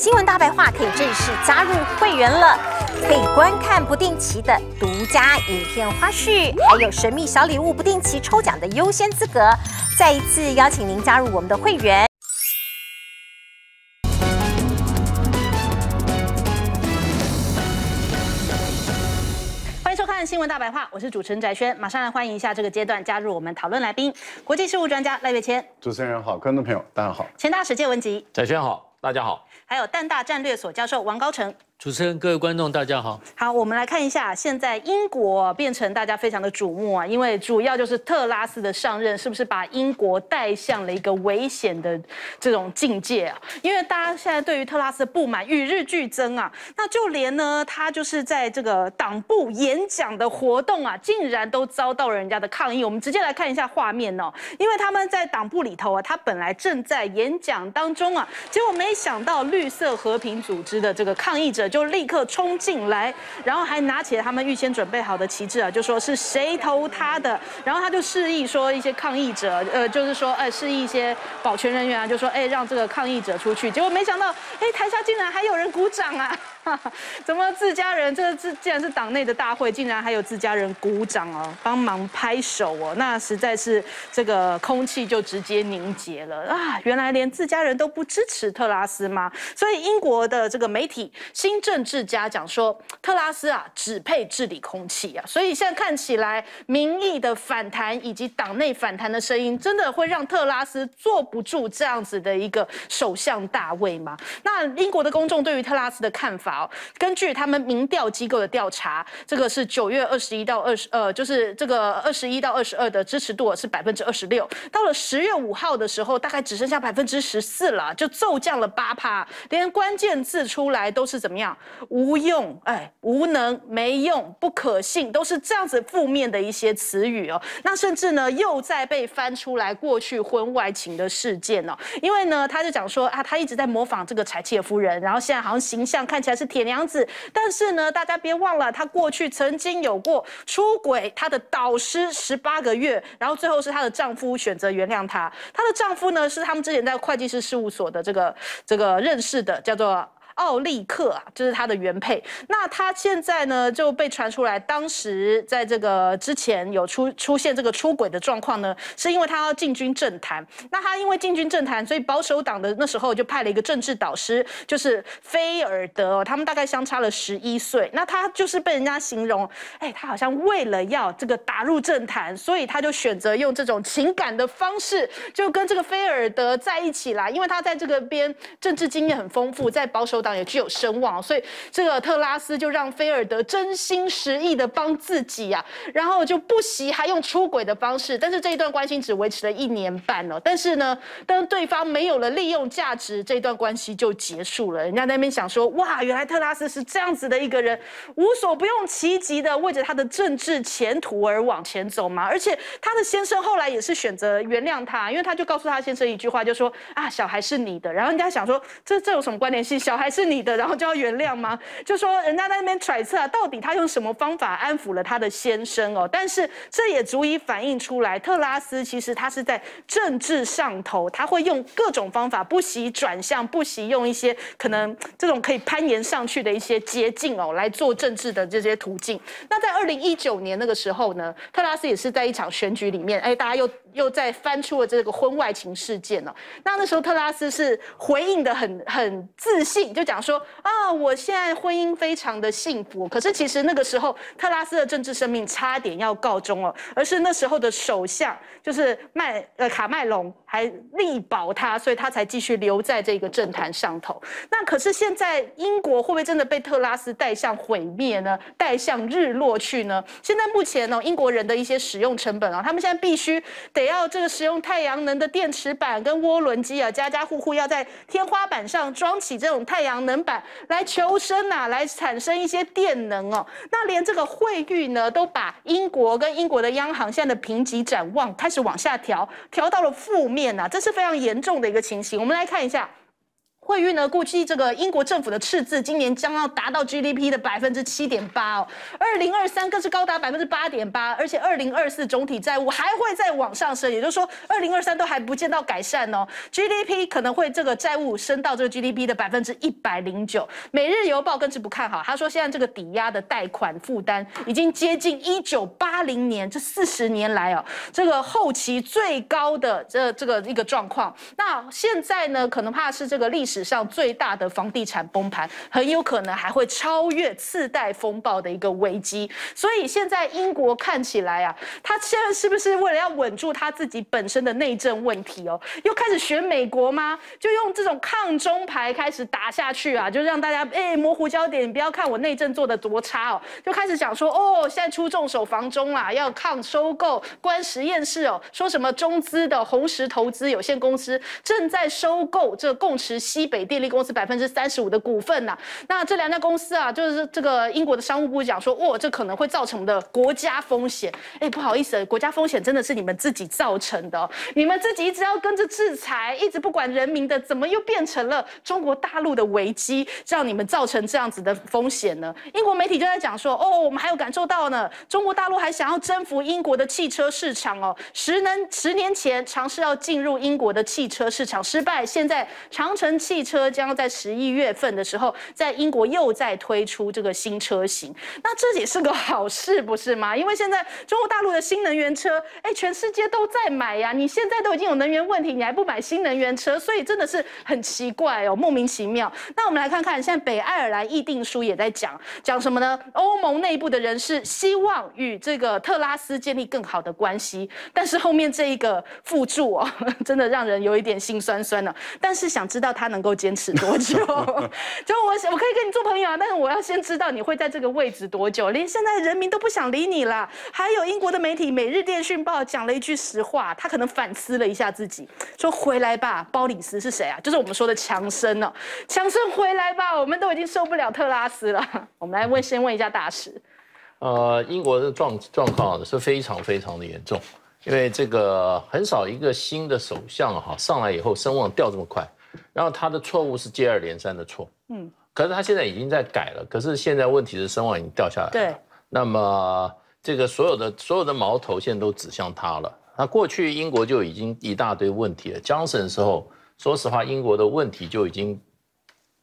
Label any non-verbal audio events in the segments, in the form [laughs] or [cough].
新闻大白话可以正式加入会员了，可以观看不定期的独家影片花絮，还有神秘小礼物不定期抽奖的优先资格。再一次邀请您加入我们的会员。欢迎收看《新闻大白话》，我是主持人翟轩。马上来欢迎一下这个阶段加入我们讨论来宾，国际事务专家赖月谦。主持人好，观众朋友大家好。前大使借文吉，翟轩好。大家好，还有淡大战略所教授王高成。主持人，各位观众，大家好。好，我们来看一下，现在英国变成大家非常的瞩目啊，因为主要就是特拉斯的上任，是不是把英国带向了一个危险的这种境界啊？因为大家现在对于特拉斯的不满与日俱增啊。那就连呢，他就是在这个党部演讲的活动啊，竟然都遭到人家的抗议。我们直接来看一下画面哦，因为他们在党部里头啊，他本来正在演讲当中啊，结果没想到绿色和平组织的这个抗议者。就立刻冲进来，然后还拿起了他们预先准备好的旗帜啊，就说是谁投他的，然后他就示意说一些抗议者，呃，就是说，哎，意一些保全人员啊，就说，哎，让这个抗议者出去。结果没想到，哎，台下竟然还有人鼓掌啊！[laughs] 怎么自家人？这这既然是党内的大会，竟然还有自家人鼓掌哦，帮忙拍手哦，那实在是这个空气就直接凝结了啊！原来连自家人都不支持特拉斯吗？所以英国的这个媒体新。政治家讲说，特拉斯啊只配治理空气啊，所以现在看起来民意的反弹以及党内反弹的声音，真的会让特拉斯坐不住这样子的一个首相大位吗？那英国的公众对于特拉斯的看法哦，根据他们民调机构的调查，这个是九月二十一到二十呃，就是这个二十一到二十二的支持度是百分之二十六，到了十月五号的时候，大概只剩下百分之十四了，就骤降了八趴，连关键字出来都是怎么样？无用，哎，无能，没用，不可信，都是这样子负面的一些词语哦。那甚至呢，又在被翻出来过去婚外情的事件哦。因为呢，他就讲说啊，他一直在模仿这个柴契夫人，然后现在好像形象看起来是铁娘子，但是呢，大家别忘了，她过去曾经有过出轨，她的导师十八个月，然后最后是她的丈夫选择原谅她。她的丈夫呢，是他们之前在会计师事务所的这个这个认识的，叫做。奥利克啊，就是他的原配。那他现在呢就被传出来，当时在这个之前有出出现这个出轨的状况呢，是因为他要进军政坛。那他因为进军政坛，所以保守党的那时候就派了一个政治导师，就是菲尔德。他们大概相差了十一岁。那他就是被人家形容，哎，他好像为了要这个打入政坛，所以他就选择用这种情感的方式，就跟这个菲尔德在一起啦。因为他在这个边政治经验很丰富，在保守党。也具有声望，所以这个特拉斯就让菲尔德真心实意的帮自己呀，然后就不惜还用出轨的方式，但是这一段关系只维持了一年半了。但是呢，当对方没有了利用价值，这段关系就结束了。人家那边想说，哇，原来特拉斯是这样子的一个人，无所不用其极的为着他的政治前途而往前走嘛。而且他的先生后来也是选择原谅他，因为他就告诉他先生一句话，就说啊，小孩是你的。然后人家想说，这这有什么关联性？小孩。是你的，[laughs] 然后就要原谅吗？就说人家在那边揣测啊，到底他用什么方法安抚了他的先生哦。但是这也足以反映出来，特拉斯其实他是在政治上头，他会用各种方法，不惜转向，不惜用一些可能这种可以攀岩上去的一些捷径哦，来做政治的这些途径。那在二零一九年那个时候呢，特拉斯也是在一场选举里面，哎，大家又。又再翻出了这个婚外情事件哦，那那时候特拉斯是回应的很很自信，就讲说啊，我现在婚姻非常的幸福。可是其实那个时候特拉斯的政治生命差点要告终哦，而是那时候的首相就是麦呃卡麦隆还力保他，所以他才继续留在这个政坛上头。那可是现在英国会不会真的被特拉斯带向毁灭呢？带向日落去呢？现在目前呢，英国人的一些使用成本啊，他们现在必须。也要这个使用太阳能的电池板跟涡轮机啊，家家户户要在天花板上装起这种太阳能板来求生呐，来产生一些电能哦。那连这个汇率呢，都把英国跟英国的央行现在的评级展望开始往下调，调到了负面呐，这是非常严重的一个情形。我们来看一下。会遇呢？估计这个英国政府的赤字今年将要达到 GDP 的百分之七点八哦，二零二三更是高达百分之八点八，而且二零二四总体债务还会再往上升，也就是说二零二三都还不见到改善哦。GDP 可能会这个债务升到这个 GDP 的百分之一百零九。《每日邮报》更是不看好，他说现在这个抵押的贷款负担已经接近一九八零年这四十年来哦这个后期最高的这这个一个状况。那现在呢，可能怕是这个历史。史上最大的房地产崩盘，很有可能还会超越次贷风暴的一个危机。所以现在英国看起来啊，他现在是不是为了要稳住他自己本身的内政问题哦，又开始学美国吗？就用这种抗中牌开始打下去啊，就让大家哎模糊焦点，不要看我内政做的多差哦，就开始讲说哦，现在出重手房中啦，要抗收购、关实验室哦，说什么中资的红石投资有限公司正在收购这共持西。北电力公司百分之三十五的股份呐，那这两家公司啊，就是这个英国的商务部讲说，哇，这可能会造成的国家风险。哎，不好意思，国家风险真的是你们自己造成的，你们自己一直要跟着制裁，一直不管人民的，怎么又变成了中国大陆的危机，让你们造成这样子的风险呢？英国媒体就在讲说，哦，我们还有感受到呢，中国大陆还想要征服英国的汽车市场哦，十能十年前尝试要进入英国的汽车市场失败，现在长城。汽车将在十一月份的时候，在英国又再推出这个新车型，那这也是个好事，不是吗？因为现在中国大陆的新能源车，哎，全世界都在买呀。你现在都已经有能源问题，你还不买新能源车，所以真的是很奇怪哦，莫名其妙。那我们来看看，现在北爱尔兰议定书也在讲讲什么呢？欧盟内部的人士希望与这个特拉斯建立更好的关系，但是后面这一个附注哦，[laughs] 真的让人有一点心酸酸的。但是想知道他能。能够坚持多久？[laughs] [laughs] 就我我可以跟你做朋友啊，但是我要先知道你会在这个位置多久。连现在人民都不想理你了。还有英国的媒体《每日电讯报》讲了一句实话，他可能反思了一下自己，说：“回来吧，包里斯是谁啊？就是我们说的强生哦，[laughs] 强生回来吧，我们都已经受不了特拉斯了。”我们来问，先问一下大使。呃，英国的状状况是非常非常的严重，因为这个很少一个新的首相哈上来以后，声望掉这么快。然后他的错误是接二连三的错，嗯，可是他现在已经在改了，可是现在问题是声望已经掉下来了，对，那么这个所有的所有的矛头现在都指向他了，那过去英国就已经一大堆问题了江省的时候，说实话，英国的问题就已经，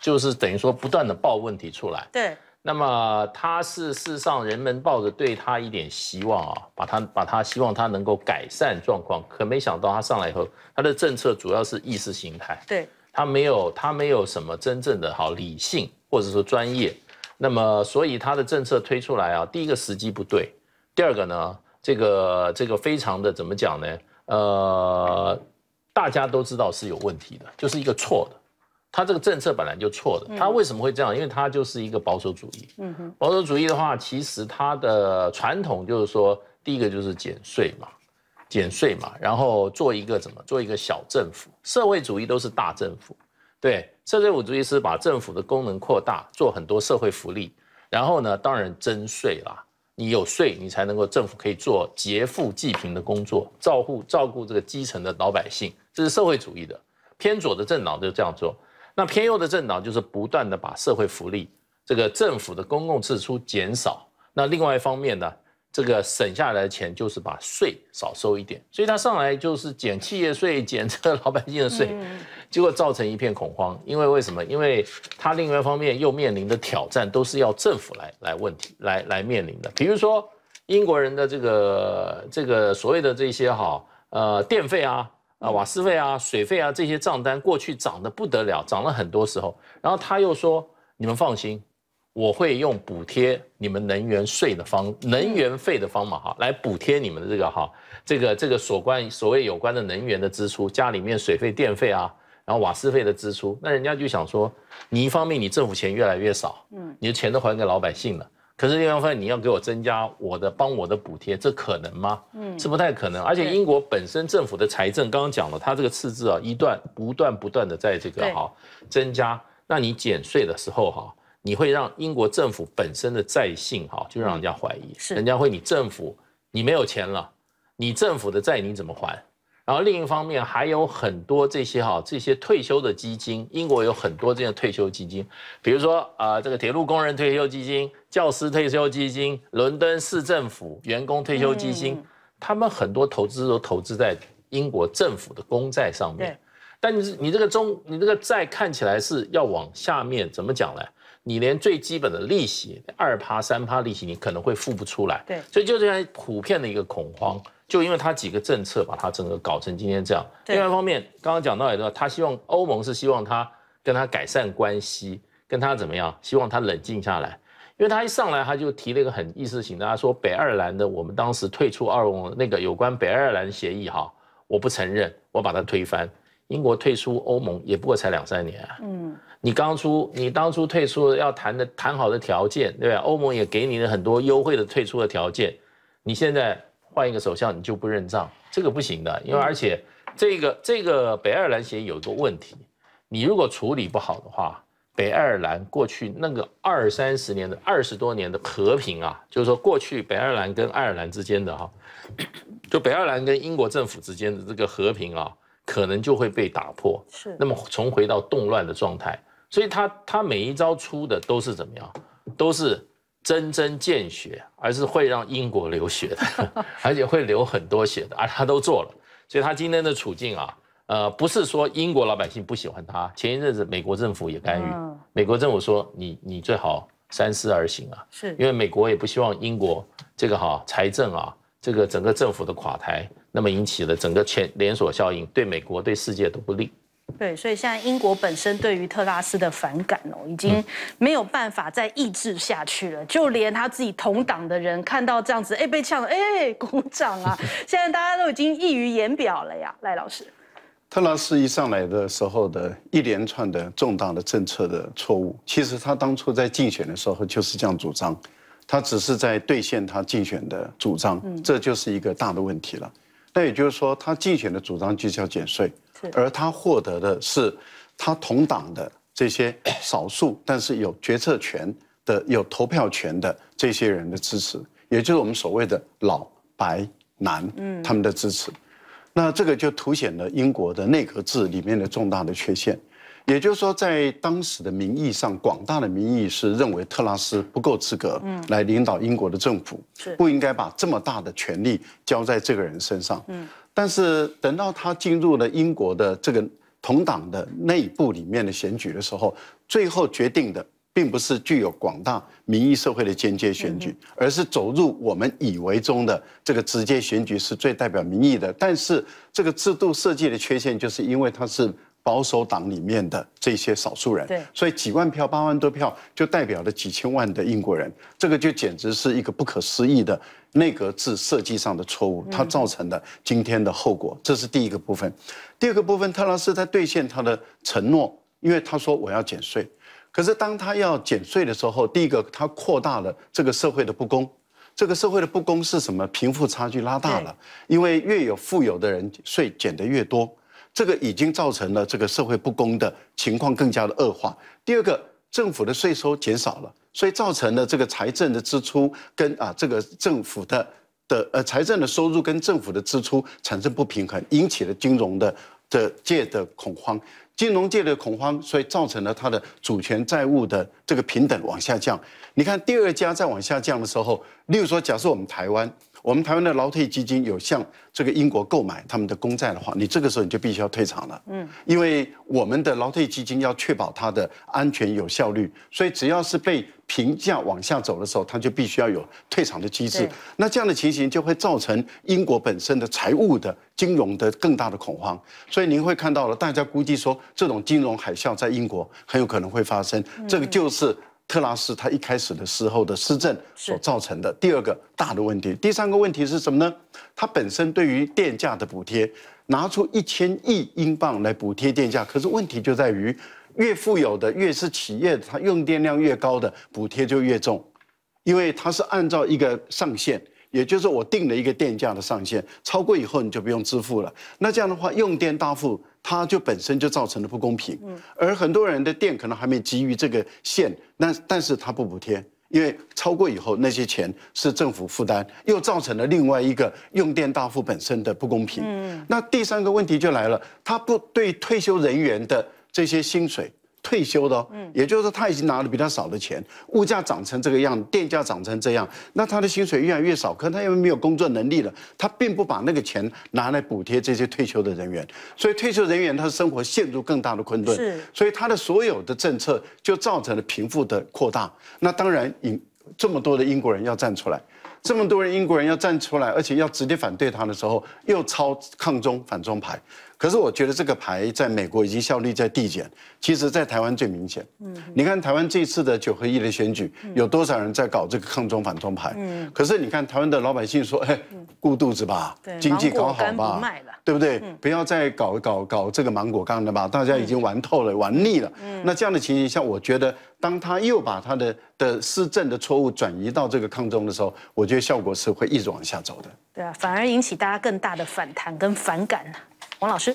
就是等于说不断的爆问题出来，对。那么他是，事实上人们抱着对他一点希望啊，把他把他希望他能够改善状况，可没想到他上来以后，他的政策主要是意识形态，对他没有他没有什么真正的好理性或者说专业，那么所以他的政策推出来啊，第一个时机不对，第二个呢，这个这个非常的怎么讲呢？呃，大家都知道是有问题的，就是一个错的。他这个政策本来就错的，他为什么会这样？因为他就是一个保守主义。嗯哼，保守主义的话，其实他的传统就是说，第一个就是减税嘛，减税嘛，然后做一个怎么做一个小政府。社会主义都是大政府，对，社会主义是把政府的功能扩大，做很多社会福利。然后呢，当然征税啦，你有税，你才能够政府可以做劫富济贫的工作，照顾照顾这个基层的老百姓。这是社会主义的，偏左的政党就这样做。那偏右的政党就是不断的把社会福利这个政府的公共支出减少，那另外一方面呢，这个省下来的钱就是把税少收一点，所以他上来就是减企业税，减这个老百姓的税，结果造成一片恐慌。因为为什么？因为他另外一方面又面临的挑战都是要政府来来问题来来面临的，比如说英国人的这个这个所谓的这些哈呃电费啊。啊，瓦斯费啊，水费啊，这些账单过去涨的不得了，涨了很多时候。然后他又说：“你们放心，我会用补贴你们能源税的方、能源费的方法哈，来补贴你们的这个哈，这个这个所关所谓有关的能源的支出，家里面水费、电费啊，然后瓦斯费的支出。”那人家就想说，你一方面你政府钱越来越少，嗯，你的钱都还给老百姓了。可是另外一份你要给我增加我的帮我的补贴，这可能吗？嗯，这不太可能。而且英国本身政府的财政，刚刚讲了，它这个赤字啊，一段不断不断的在这个哈增加。那你减税的时候哈，你会让英国政府本身的债性哈，就让人家怀疑，是人家会你政府你没有钱了，你政府的债你怎么还？然后另一方面还有很多这些哈这些退休的基金，英国有很多这些退休基金，比如说啊这个铁路工人退休基金、教师退休基金、伦敦市政府员工退休基金，他们很多投资都投资在英国政府的公债上面。但你你这个中你这个债看起来是要往下面怎么讲呢？你连最基本的利息二趴三趴利息你可能会付不出来。对。所以就是普遍的一个恐慌。就因为他几个政策，把他整个搞成今天这样。另外一方面，刚刚讲到也知道，他希望欧盟是希望他跟他改善关系，跟他怎么样？希望他冷静下来，因为他一上来他就提了一个很意识形态，说北爱尔兰的我们当时退出欧盟那个有关北爱尔兰协议哈，我不承认，我把它推翻。英国退出欧盟也不过才两三年啊，嗯，你当初你当初退出要谈的谈好的条件，对吧？欧盟也给你了很多优惠的退出的条件，你现在。换一个首相，你就不认账，这个不行的。因为而且，这个这个北爱尔兰协议有一个问题，你如果处理不好的话，北爱尔兰过去那个二三十年的二十多年的和平啊，就是说过去北爱尔兰跟爱尔兰之间的哈，[coughs] 就北爱尔兰跟英国政府之间的这个和平啊，可能就会被打破。是，那么重回到动乱的状态。所以他他每一招出的都是怎么样，都是。针针见血，而是会让英国流血的，[laughs] 而且会流很多血的啊！他都做了，所以他今天的处境啊，呃，不是说英国老百姓不喜欢他。前一阵子美国政府也干预，美国政府说你你最好三思而行啊，是因为美国也不希望英国这个哈财政啊，这个整个政府的垮台，那么引起了整个全连锁效应，对美国对世界都不利。对，所以现在英国本身对于特拉斯的反感哦，已经没有办法再抑制下去了。就连他自己同党的人看到这样子，哎，被呛了，哎，鼓掌啊！[laughs] 现在大家都已经溢于言表了呀，赖老师。特拉斯一上来的时候的一连串的重大的政策的错误，其实他当初在竞选的时候就是这样主张，他只是在兑现他竞选的主张，这就是一个大的问题了。那也就是说，他竞选的主张就是要减税。而他获得的是他同党的这些 [coughs] 少数，但是有决策权的、有投票权的这些人的支持，也就是我们所谓的老白男，嗯，他们的支持。那这个就凸显了英国的内阁制里面的重大的缺陷。也就是说，在当时的民意上，广大的民意是认为特拉斯不够资格，来领导英国的政府，是不应该把这么大的权力交在这个人身上，嗯。但是等到他进入了英国的这个同党的内部里面的选举的时候，最后决定的并不是具有广大民意社会的间接选举，而是走入我们以为中的这个直接选举是最代表民意的。但是这个制度设计的缺陷就是因为它是。保守党里面的这些少数人，对，所以几万票、八万多票就代表了几千万的英国人，这个就简直是一个不可思议的内阁制设计上的错误，它造成的今天的后果，这是第一个部分。第二个部分，特拉斯在兑现他的承诺，因为他说我要减税，可是当他要减税的时候，第一个他扩大了这个社会的不公，这个社会的不公是什么？贫富差距拉大了，因为越有富有的人税减得越多。这个已经造成了这个社会不公的情况更加的恶化。第二个，政府的税收减少了，所以造成了这个财政的支出跟啊，这个政府的的呃财政的收入跟政府的支出产生不平衡，引起了金融的的界的恐慌。金融界的恐慌，所以造成了它的主权债务的这个平等往下降。你看，第二家在往下降的时候，例如说，假设我们台湾。我们台湾的劳退基金有向这个英国购买他们的公债的话，你这个时候你就必须要退场了，嗯，因为我们的劳退基金要确保它的安全有效率，所以只要是被评价往下走的时候，它就必须要有退场的机制。那这样的情形就会造成英国本身的财务的金融的更大的恐慌，所以您会看到了，大家估计说这种金融海啸在英国很有可能会发生，这个就是。特拉斯他一开始的时候的施政所造成的第二个大的问题，第三个问题是什么呢？他本身对于电价的补贴，拿出一千亿英镑来补贴电价，可是问题就在于，越富有的越是企业，它用电量越高的补贴就越重，因为它是按照一个上限，也就是我定了一个电价的上限，超过以后你就不用支付了。那这样的话，用电大户。它就本身就造成了不公平，嗯，而很多人的电可能还没基于这个线，那但是它不补贴，因为超过以后那些钱是政府负担，又造成了另外一个用电大户本身的不公平。嗯，那第三个问题就来了，它不对退休人员的这些薪水。退休的，嗯，也就是说他已经拿了比他少的钱，物价涨成这个样子，电价涨成这样，那他的薪水越来越少，可他又没有工作能力了，他并不把那个钱拿来补贴这些退休的人员，所以退休人员他的生活陷入更大的困顿，是，所以他的所有的政策就造成了贫富的扩大，那当然英这么多的英国人要站出来，这么多人英国人要站出来，而且要直接反对他的时候，又抄抗中反中牌。可是我觉得这个牌在美国已经效力在递减，其实，在台湾最明显。嗯，你看台湾这次的九合一的选举，有多少人在搞这个抗中反中牌？嗯，可是你看台湾的老百姓说：“哎，顾肚子吧，经济搞好吧，对不对？不要再搞搞搞这个芒果干的吧，大家已经玩透了，玩腻了。”嗯，那这样的情形下，我觉得当他又把他的的施政的错误转移到这个抗中的时候，我觉得效果是会一直往下走的。对啊，反而引起大家更大的反弹跟反感王老师，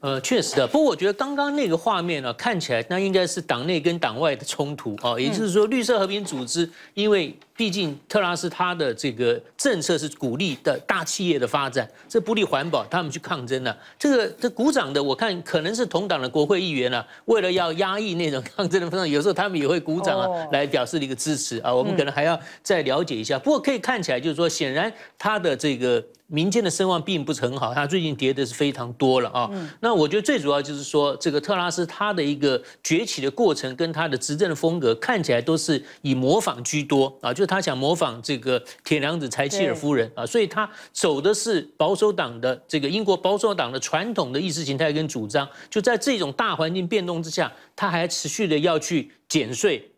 呃，确实的，不过我觉得刚刚那个画面呢，看起来那应该是党内跟党外的冲突啊，也就是说，绿色和平组织因为。毕竟特拉斯他的这个政策是鼓励的大企业的发展，这不利环保，他们去抗争了。这个这鼓掌的，我看可能是同党的国会议员啊，为了要压抑那种抗争的风浪，有时候他们也会鼓掌啊，来表示一个支持啊。我们可能还要再了解一下。不过可以看起来就是说，显然他的这个民间的声望并不是很好，他最近跌的是非常多了啊。那我觉得最主要就是说，这个特拉斯他的一个崛起的过程跟他的执政的风格，看起来都是以模仿居多啊。就他想模仿这个铁娘子柴契尔夫人啊，所以他走的是保守党的这个英国保守党的传统的意识形态跟主张。就在这种大环境变动之下，他还持续的要去减税，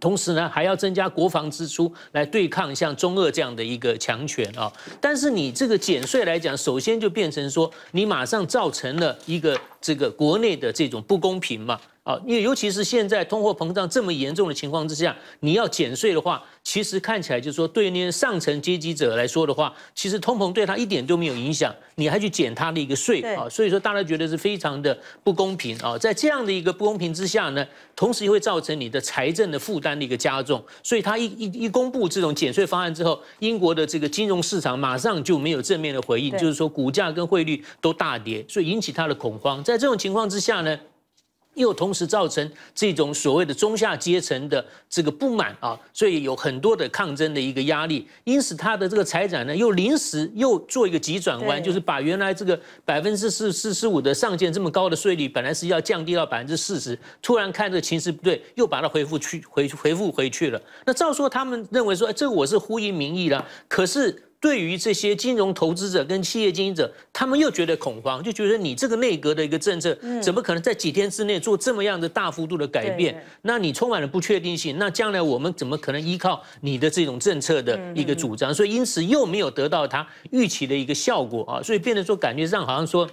同时呢还要增加国防支出来对抗像中俄这样的一个强权啊。但是你这个减税来讲，首先就变成说你马上造成了一个这个国内的这种不公平嘛。啊，因为尤其是现在通货膨胀这么严重的情况之下，你要减税的话，其实看起来就是说，对那些上层阶级者来说的话，其实通膨对他一点都没有影响，你还去减他的一个税啊，所以说大家觉得是非常的不公平啊。在这样的一个不公平之下呢，同时也会造成你的财政的负担的一个加重，所以他一一一公布这种减税方案之后，英国的这个金融市场马上就没有正面的回应，就是说股价跟汇率都大跌，所以引起他的恐慌。在这种情况之下呢？又同时造成这种所谓的中下阶层的这个不满啊，所以有很多的抗争的一个压力，因此他的这个财产呢，又临时又做一个急转弯，就是把原来这个百分之四四十五的上限这么高的税率，本来是要降低到百分之四十，突然看这情势不对，又把它回复去回回复回去了。那照说他们认为说，哎，这我是呼应民意了，可是。对于这些金融投资者跟企业经营者，他们又觉得恐慌，就觉得你这个内阁的一个政策，怎么可能在几天之内做这么样的大幅度的改变？那你充满了不确定性，那将来我们怎么可能依靠你的这种政策的一个主张？所以因此又没有得到他预期的一个效果啊，所以变得说感觉上好像说。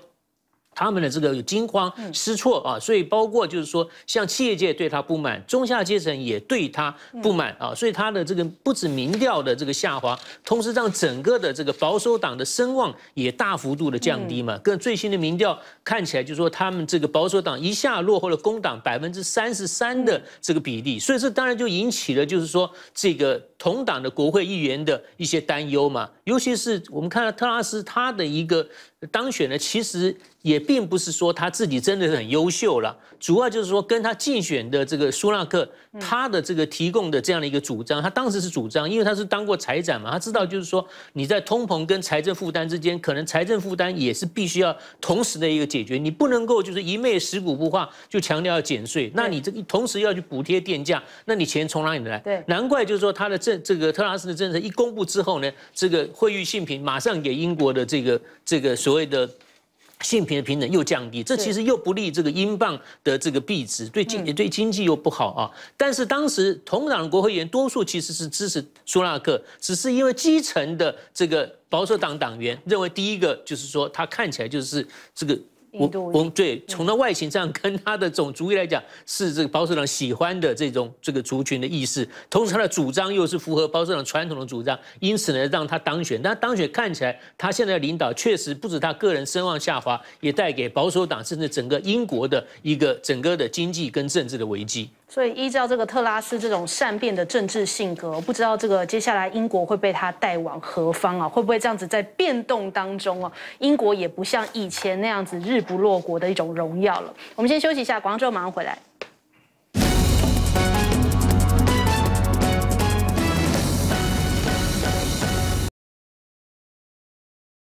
他们的这个惊慌失措啊，所以包括就是说，像企业界对他不满，中下阶层也对他不满啊，所以他的这个不止民调的这个下滑，同时让整个的这个保守党的声望也大幅度的降低嘛。跟最新的民调看起来，就是说他们这个保守党一下落后了工党百分之三十三的这个比例，所以这当然就引起了就是说这个。同党的国会议员的一些担忧嘛，尤其是我们看到特拉斯他的一个当选呢，其实也并不是说他自己真的是很优秀了，主要就是说跟他竞选的这个苏纳克他的这个提供的这样的一个主张，他当时是主张，因为他是当过财长嘛，他知道就是说你在通膨跟财政负担之间，可能财政负担也是必须要同时的一个解决，你不能够就是一昧食古不化，就强调要减税，那你这同时要去补贴电价，那你钱从哪里来？对，难怪就是说他的。这这个特拉斯的政策一公布之后呢，这个惠誉性平马上给英国的这个这个所谓的性平的平等又降低，这其实又不利这个英镑的这个币值，对经对经济又不好啊。但是当时同党国会议员多数其实是支持苏纳克，只是因为基层的这个保守党党员认为，第一个就是说他看起来就是这个。我我们对从他外形上跟他的种族裔来讲，是这个保守党喜欢的这种这个族群的意识，同时他的主张又是符合保守党传统的主张，因此呢让他当选。但当选看起来，他现在领导确实不止他个人声望下滑，也带给保守党甚至整个英国的一个整个的经济跟政治的危机。所以依照这个特拉斯这种善变的政治性格，不知道这个接下来英国会被他带往何方啊？会不会这样子在变动当中啊？英国也不像以前那样子日不落国的一种荣耀了。我们先休息一下，广州马上回来。